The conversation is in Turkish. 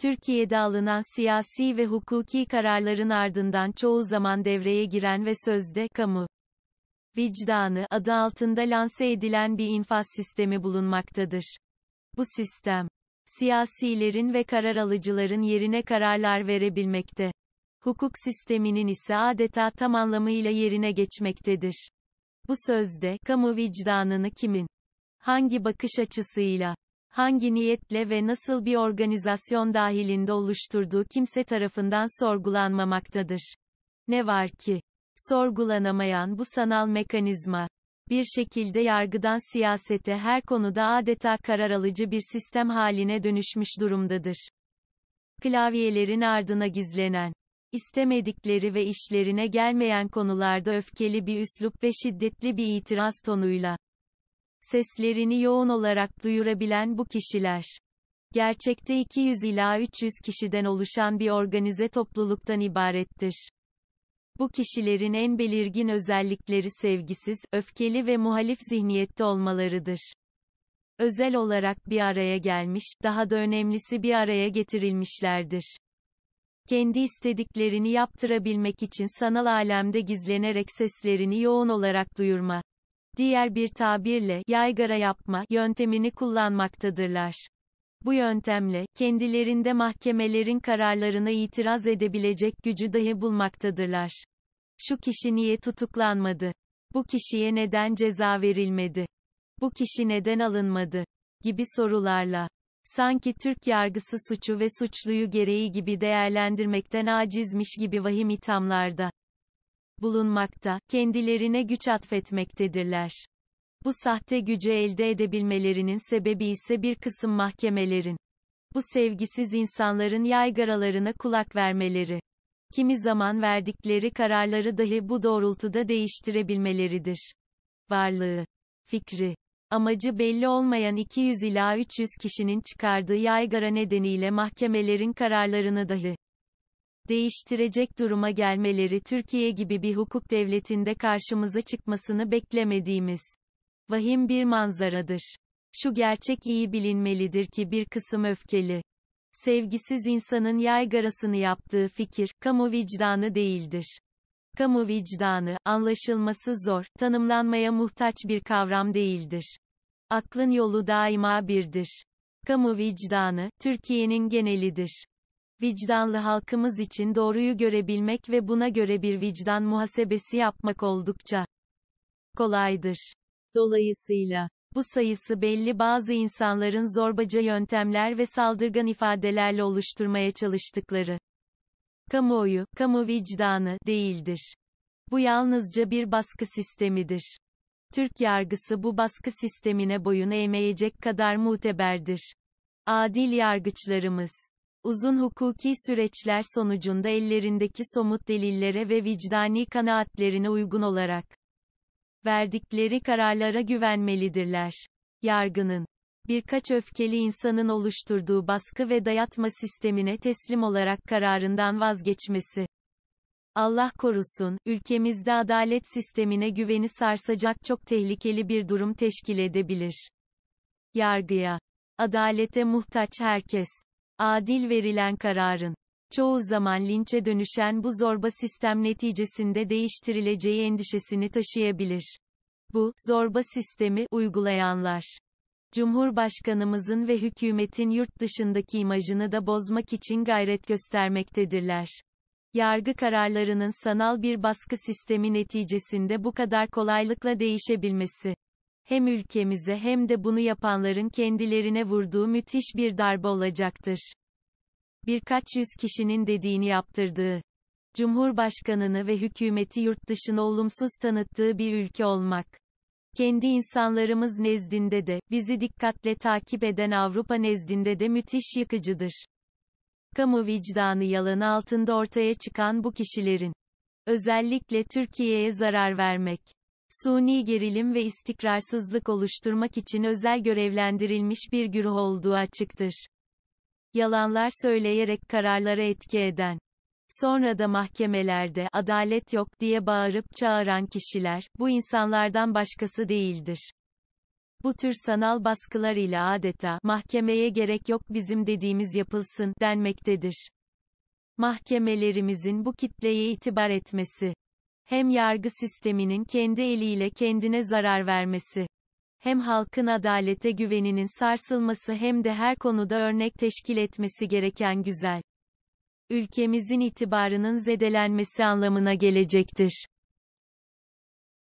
Türkiye'de alınan siyasi ve hukuki kararların ardından çoğu zaman devreye giren ve sözde kamu vicdanı adı altında lanse edilen bir infaz sistemi bulunmaktadır. Bu sistem siyasilerin ve karar alıcıların yerine kararlar verebilmekte. Hukuk sisteminin ise adeta tam anlamıyla yerine geçmektedir. Bu sözde kamu vicdanını kimin hangi bakış açısıyla hangi niyetle ve nasıl bir organizasyon dahilinde oluşturduğu kimse tarafından sorgulanmamaktadır. Ne var ki, sorgulanamayan bu sanal mekanizma, bir şekilde yargıdan siyasete her konuda adeta karar alıcı bir sistem haline dönüşmüş durumdadır. Klavyelerin ardına gizlenen, istemedikleri ve işlerine gelmeyen konularda öfkeli bir üslup ve şiddetli bir itiraz tonuyla, Seslerini yoğun olarak duyurabilen bu kişiler. Gerçekte 200 ila 300 kişiden oluşan bir organize topluluktan ibarettir. Bu kişilerin en belirgin özellikleri sevgisiz, öfkeli ve muhalif zihniyette olmalarıdır. Özel olarak bir araya gelmiş, daha da önemlisi bir araya getirilmişlerdir. Kendi istediklerini yaptırabilmek için sanal alemde gizlenerek seslerini yoğun olarak duyurma diğer bir tabirle yaygara yapma yöntemini kullanmaktadırlar. Bu yöntemle, kendilerinde mahkemelerin kararlarına itiraz edebilecek gücü dahi bulmaktadırlar. Şu kişi niye tutuklanmadı? Bu kişiye neden ceza verilmedi? Bu kişi neden alınmadı? gibi sorularla. Sanki Türk yargısı suçu ve suçluyu gereği gibi değerlendirmekten acizmiş gibi vahim ithamlarda bulunmakta, kendilerine güç atfetmektedirler. Bu sahte gücü elde edebilmelerinin sebebi ise bir kısım mahkemelerin bu sevgisiz insanların yaygaralarına kulak vermeleri kimi zaman verdikleri kararları dahi bu doğrultuda değiştirebilmeleridir. Varlığı, fikri, amacı belli olmayan 200 ila 300 kişinin çıkardığı yaygara nedeniyle mahkemelerin kararlarını dahi değiştirecek duruma gelmeleri Türkiye gibi bir hukuk devletinde karşımıza çıkmasını beklemediğimiz vahim bir manzaradır. Şu gerçek iyi bilinmelidir ki bir kısım öfkeli, sevgisiz insanın yaygarasını yaptığı fikir, kamu vicdanı değildir. Kamu vicdanı, anlaşılması zor, tanımlanmaya muhtaç bir kavram değildir. Aklın yolu daima birdir. Kamu vicdanı, Türkiye'nin genelidir vicdanlı halkımız için doğruyu görebilmek ve buna göre bir vicdan muhasebesi yapmak oldukça kolaydır. Dolayısıyla, bu sayısı belli bazı insanların zorbaca yöntemler ve saldırgan ifadelerle oluşturmaya çalıştıkları kamuoyu, kamu vicdanı değildir. Bu yalnızca bir baskı sistemidir. Türk yargısı bu baskı sistemine boyun eğmeyecek kadar muteberdir. Adil yargıçlarımız uzun hukuki süreçler sonucunda ellerindeki somut delillere ve vicdani kanaatlerine uygun olarak verdikleri kararlara güvenmelidirler. Yargının birkaç öfkeli insanın oluşturduğu baskı ve dayatma sistemine teslim olarak kararından vazgeçmesi. Allah korusun, ülkemizde adalet sistemine güveni sarsacak çok tehlikeli bir durum teşkil edebilir. Yargıya, adalete muhtaç herkes Adil verilen kararın çoğu zaman linçe dönüşen bu zorba sistem neticesinde değiştirileceği endişesini taşıyabilir. Bu zorba sistemi uygulayanlar Cumhurbaşkanımızın ve hükümetin yurt dışındaki imajını da bozmak için gayret göstermektedirler. Yargı kararlarının sanal bir baskı sistemi neticesinde bu kadar kolaylıkla değişebilmesi hem ülkemize hem de bunu yapanların kendilerine vurduğu müthiş bir darbe olacaktır. Birkaç yüz kişinin dediğini yaptırdığı, Cumhurbaşkanını ve hükümeti yurt dışına olumsuz tanıttığı bir ülke olmak. Kendi insanlarımız nezdinde de, bizi dikkatle takip eden Avrupa nezdinde de müthiş yıkıcıdır. Kamu vicdanı yalanı altında ortaya çıkan bu kişilerin, özellikle Türkiye'ye zarar vermek, suni gerilim ve istikrarsızlık oluşturmak için özel görevlendirilmiş bir güruh olduğu açıktır. Yalanlar söyleyerek kararlara etki eden Sonra da mahkemelerde adalet yok diye bağırıp çağıran kişiler bu insanlardan başkası değildir. Bu tür sanal baskılar ile adeta mahkemeye gerek yok bizim dediğimiz yapılsın denmektedir. Mahkemelerimizin bu kitleye itibar etmesi hem yargı sisteminin kendi eliyle kendine zarar vermesi, hem halkın adalete güveninin sarsılması hem de her konuda örnek teşkil etmesi gereken güzel ülkemizin itibarının zedelenmesi anlamına gelecektir.